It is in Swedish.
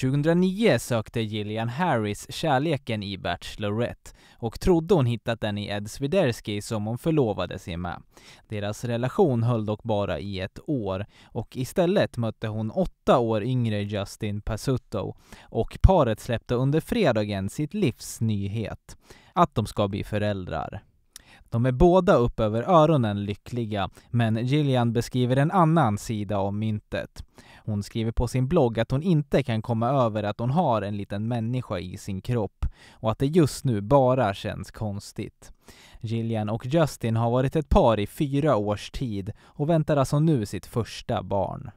2009 sökte Gillian Harris kärleken i Bachelorette och trodde hon hittat den i Ed Swiderski som hon förlovade sig med. Deras relation höll dock bara i ett år och istället mötte hon åtta år yngre Justin Pasutto och paret släppte under fredagen sitt livs nyhet, att de ska bli föräldrar. De är båda upp över öronen lyckliga, men Gillian beskriver en annan sida av myntet. Hon skriver på sin blogg att hon inte kan komma över att hon har en liten människa i sin kropp och att det just nu bara känns konstigt. Gillian och Justin har varit ett par i fyra års tid och väntar alltså nu sitt första barn.